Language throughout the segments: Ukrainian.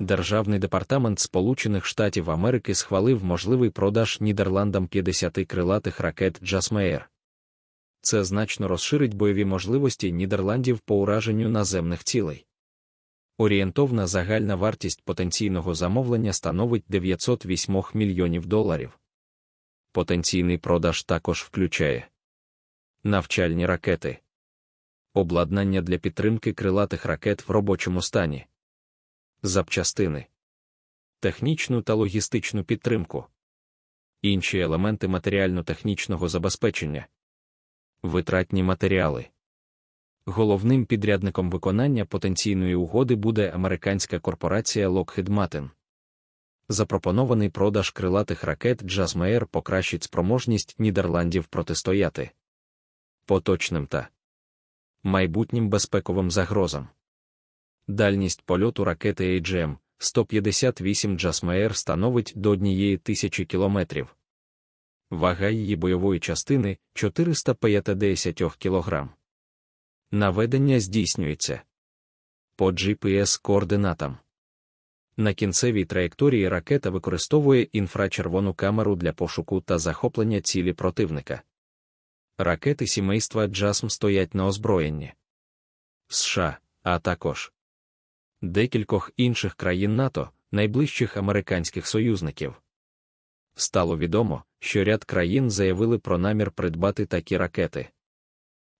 Державний департамент Сполучених Штатів Америки схвалив можливий продаж Нідерландам 50 крилатих ракет Джасмеєр. Це значно розширить бойові можливості Нідерландів по ураженню наземних цілей. Орієнтовна загальна вартість потенційного замовлення становить 908 мільйонів доларів. Потенційний продаж також включає навчальні ракети, обладнання для підтримки крилатих ракет в робочому стані запчастини, технічну та логістичну підтримку, інші елементи матеріально-технічного забезпечення, витратні матеріали. Головним підрядником виконання потенційної угоди буде американська корпорація Lockheed Martin. Запропонований продаж крилатих ракет Джазмеєр покращить спроможність Нідерландів протистояти поточним та майбутнім безпековим загрозам. Дальність польоту ракети agm 158 Джасмеєр становить до однієї тисячі кілометрів. Вага її бойової частини 450 кг. Наведення здійснюється по GPS координатам. На кінцевій траєкторії ракета використовує інфрачервону камеру для пошуку та захоплення цілі противника. Ракети сімейства JASM стоять на озброєнні США, а також декількох інших країн НАТО, найближчих американських союзників. Стало відомо, що ряд країн заявили про намір придбати такі ракети.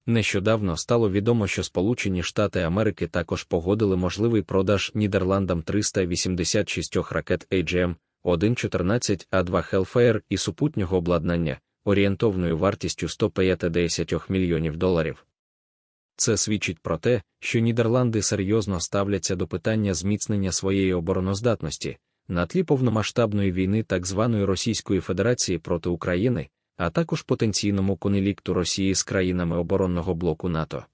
Нещодавно стало відомо, що Сполучені Штати Америки також погодили можливий продаж Нідерландам 386 ракет agm 114 a 2 Hellfire і супутнього обладнання орієнтовною вартістю 150 мільйонів доларів. Це свідчить про те, що Нідерланди серйозно ставляться до питання зміцнення своєї обороноздатності на тлі повномасштабної війни так званої Російської Федерації проти України, а також потенційному конелікту Росії з країнами оборонного блоку НАТО.